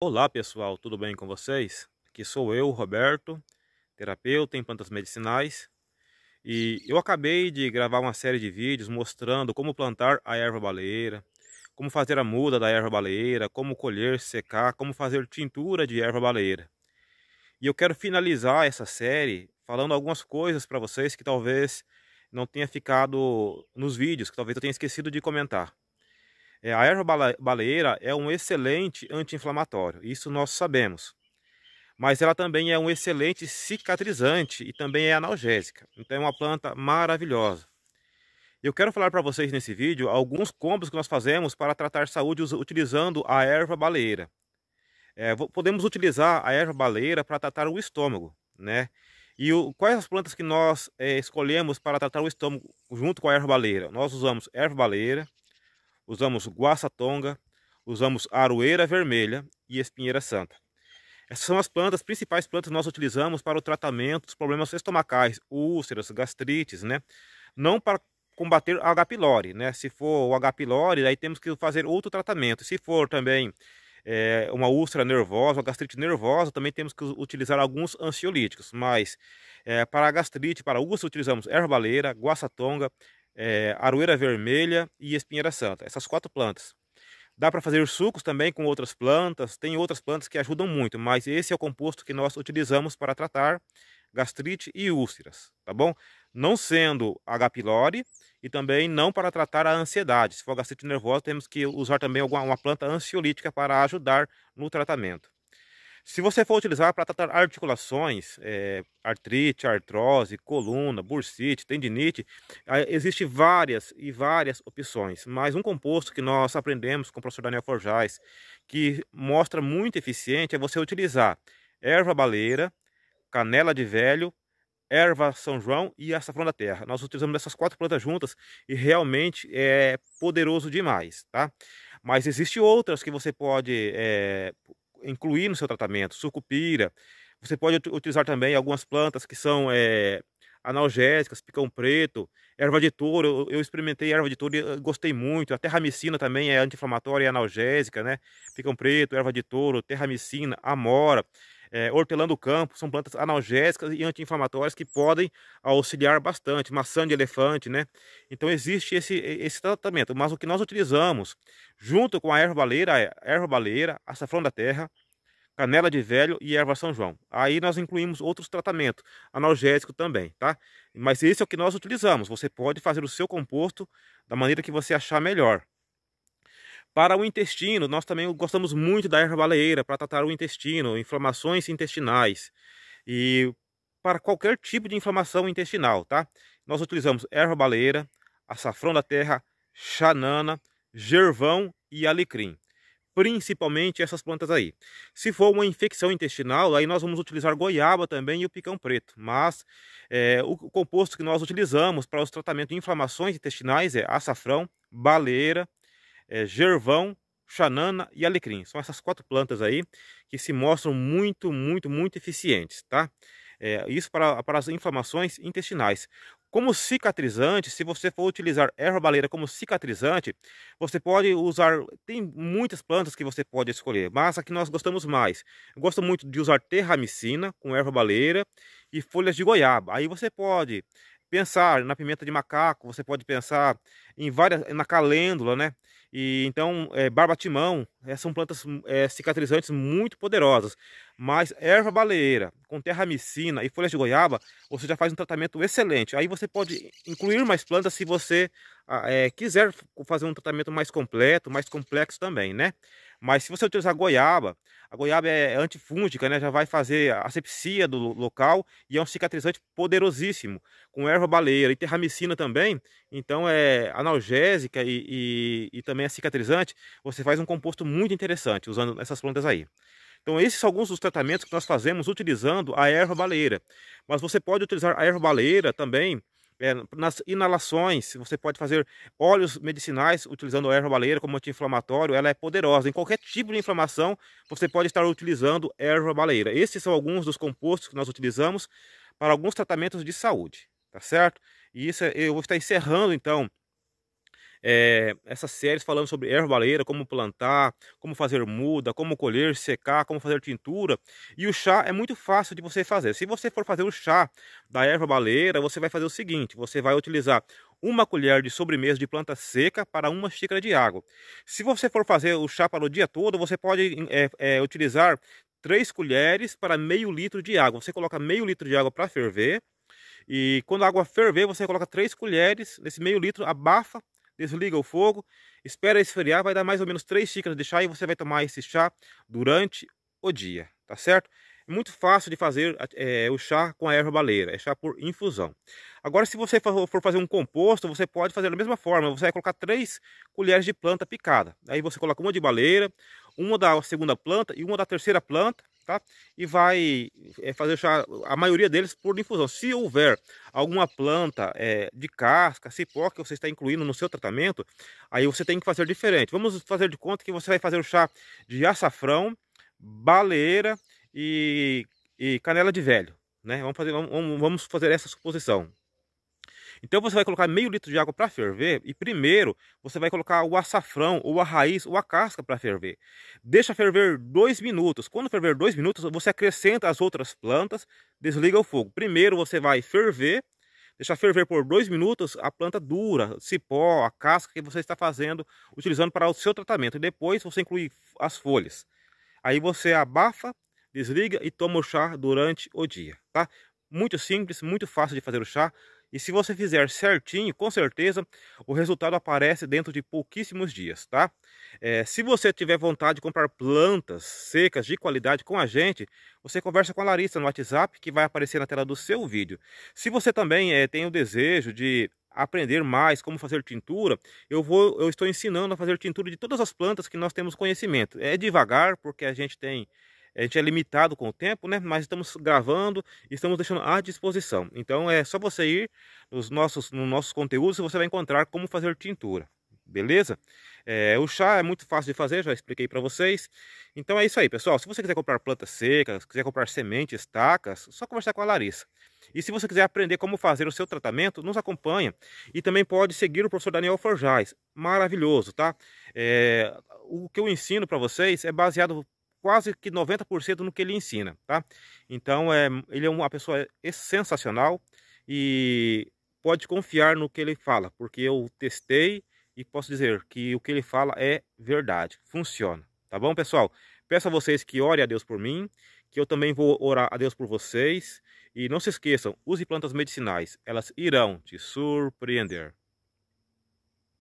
Olá pessoal, tudo bem com vocês? Aqui sou eu, Roberto, terapeuta em plantas medicinais e eu acabei de gravar uma série de vídeos mostrando como plantar a erva baleeira, como fazer a muda da erva baleeira, como colher, secar, como fazer tintura de erva baleeira. E eu quero finalizar essa série falando algumas coisas para vocês que talvez não tenha ficado nos vídeos, que talvez eu tenha esquecido de comentar. É, a erva baleeira é um excelente anti-inflamatório, isso nós sabemos. Mas ela também é um excelente cicatrizante e também é analgésica. Então é uma planta maravilhosa. Eu quero falar para vocês nesse vídeo alguns combos que nós fazemos para tratar saúde utilizando a erva baleeira. É, podemos utilizar a erva baleeira para tratar o estômago, né? E o, quais as plantas que nós é, escolhemos para tratar o estômago junto com a erva baleira? Nós usamos erva baleira, usamos guaçatonga, usamos aroeira vermelha e espinheira santa. Essas são as plantas, principais plantas que nós utilizamos para o tratamento dos problemas estomacais, úlceras, gastrites, né? Não para combater o H. pylori, né? Se for o H. pylori, aí temos que fazer outro tratamento. Se for também é, uma úlcera nervosa, uma gastrite nervosa, também temos que utilizar alguns ansiolíticos. Mas é, para a gastrite, para a úlcera, utilizamos erva baleira, guaçatonga, é, aroeira vermelha e espinheira santa. Essas quatro plantas. Dá para fazer sucos também com outras plantas, tem outras plantas que ajudam muito, mas esse é o composto que nós utilizamos para tratar gastrite e úlceras, tá bom? Não sendo H. pylori e também não para tratar a ansiedade. Se for gastrite nervosa, temos que usar também alguma, uma planta ansiolítica para ajudar no tratamento. Se você for utilizar para tratar articulações, é, artrite, artrose, coluna, bursite, tendinite, existem várias e várias opções, mas um composto que nós aprendemos com o professor Daniel Forjais, que mostra muito eficiente, é você utilizar erva baleira, canela de velho, erva São João e açafrão da terra. Nós utilizamos essas quatro plantas juntas e realmente é poderoso demais, tá? Mas existe outras que você pode é, incluir no seu tratamento, sucupira. Você pode utilizar também algumas plantas que são é, analgésicas, picão preto, erva de touro. Eu, eu experimentei erva de touro e eh, gostei muito. A terramicina também é anti-inflamatória e analgésica, né? Picão preto, erva de touro, terramicina, amora é, hortelã do campo, são plantas analgésicas e anti-inflamatórias que podem auxiliar bastante, maçã de elefante, né? Então existe esse, esse tratamento, mas o que nós utilizamos junto com a erva baleira é erva baleira, açafrão da terra, canela de velho e erva São João. Aí nós incluímos outros tratamentos, analgésico também, tá? Mas esse é o que nós utilizamos. Você pode fazer o seu composto da maneira que você achar melhor. Para o intestino, nós também gostamos muito da erva baleeira para tratar o intestino, inflamações intestinais e para qualquer tipo de inflamação intestinal, tá? Nós utilizamos erva baleeira, açafrão da terra, chanana, gervão e alecrim. Principalmente essas plantas aí. Se for uma infecção intestinal, aí nós vamos utilizar goiaba também e o picão preto. Mas é, o composto que nós utilizamos para os tratamentos de inflamações intestinais é açafrão, baleeira, é, gervão, xanana e alecrim. São essas quatro plantas aí que se mostram muito, muito, muito eficientes, tá? É, isso para, para as inflamações intestinais. Como cicatrizante, se você for utilizar erva baleira como cicatrizante, você pode usar, tem muitas plantas que você pode escolher, mas a que nós gostamos mais. Eu gosto muito de usar terramicina com erva baleira e folhas de goiaba. Aí você pode pensar na pimenta de macaco, você pode pensar em várias na calêndula, né? E então, é, eh, Barba Timão é, são plantas é, cicatrizantes muito poderosas. Mas erva baleeira, com terramicina e folhas de goiaba, você já faz um tratamento excelente. Aí você pode incluir mais plantas se você é, quiser fazer um tratamento mais completo, mais complexo também, né? Mas se você utilizar goiaba, a goiaba é antifúngica, né? Já vai fazer asepsia do local e é um cicatrizante poderosíssimo. Com erva baleeira e terramicina também, então é analgésica e, e, e também é cicatrizante, você faz um composto muito muito interessante usando essas plantas aí. Então esses são alguns dos tratamentos que nós fazemos utilizando a erva baleira. Mas você pode utilizar a erva baleira também é, nas inalações, você pode fazer óleos medicinais utilizando a erva baleira como anti-inflamatório, ela é poderosa. Em qualquer tipo de inflamação, você pode estar utilizando erva baleira. Esses são alguns dos compostos que nós utilizamos para alguns tratamentos de saúde, tá certo? E isso é, eu vou estar encerrando então é, essas séries falando sobre herbaleira, como plantar, como fazer muda, como colher, secar, como fazer tintura. E o chá é muito fácil de você fazer. Se você for fazer o chá da erva baleira, você vai fazer o seguinte: você vai utilizar uma colher de sobremesa de planta seca para uma xícara de água. Se você for fazer o chá para o dia todo, você pode é, é, utilizar três colheres para meio litro de água. Você coloca meio litro de água para ferver. E quando a água ferver, você coloca três colheres nesse meio litro, abafa desliga o fogo, espera esfriar, vai dar mais ou menos 3 xícaras de chá e você vai tomar esse chá durante o dia, tá certo? É muito fácil de fazer é, o chá com a erva baleira, é chá por infusão. Agora, se você for fazer um composto, você pode fazer da mesma forma, você vai colocar 3 colheres de planta picada. Aí você coloca uma de baleira, uma da segunda planta e uma da terceira planta, tá? E vai eh, fazer chá a maioria deles por infusão. Se houver alguma planta é, de casca, cipó que você está incluindo no seu tratamento, aí você tem que fazer diferente. Vamos fazer de conta que você vai fazer o chá de açafrão, baleeira e, e canela de velho, né? Vamos fazer, vamos, vamos fazer essa suposição. Então você vai colocar meio litro de água para ferver e primeiro você vai colocar o açafrão, ou a raiz, ou a casca para ferver. Deixa ferver dois minutos. Quando ferver dois minutos, você acrescenta as outras plantas, desliga o fogo. Primeiro você vai ferver, deixa ferver por dois minutos a planta dura, cipó, a casca que você está fazendo, utilizando para o seu tratamento. E depois você inclui as folhas. Aí você abafa, desliga e toma o chá durante o dia, tá? Muito simples, muito fácil de fazer o chá. E se você fizer certinho, com certeza, o resultado aparece dentro de pouquíssimos dias, tá? É, se você tiver vontade de comprar plantas secas de qualidade com a gente, você conversa com a Larissa no WhatsApp, que vai aparecer na tela do seu vídeo. Se você também é, tem o desejo de aprender mais como fazer tintura, eu vou eu estou ensinando a fazer tintura de todas as plantas que nós temos conhecimento. É devagar, porque a gente tem a gente é limitado com o tempo, né? Mas estamos gravando e estamos deixando à disposição. Então é só você ir nos nossos, nos nossos conteúdos e você vai encontrar como fazer tintura. Beleza? É, o chá é muito fácil de fazer, já expliquei para vocês. Então é isso aí, pessoal. Se você quiser comprar plantas secas, quiser comprar sementes, tacas, só conversar com a Larissa. E se você quiser aprender como fazer o seu tratamento, nos acompanha. E também pode seguir o professor Daniel Forjais. Maravilhoso, tá? É, o que eu ensino para vocês é baseado quase que 90% no que ele ensina, tá? Então, é, ele é uma pessoa sensacional e pode confiar no que ele fala, porque eu testei e posso dizer que o que ele fala é verdade, funciona, tá bom, pessoal? Peço a vocês que orem a Deus por mim, que eu também vou orar a Deus por vocês. E não se esqueçam, use plantas medicinais, elas irão te surpreender.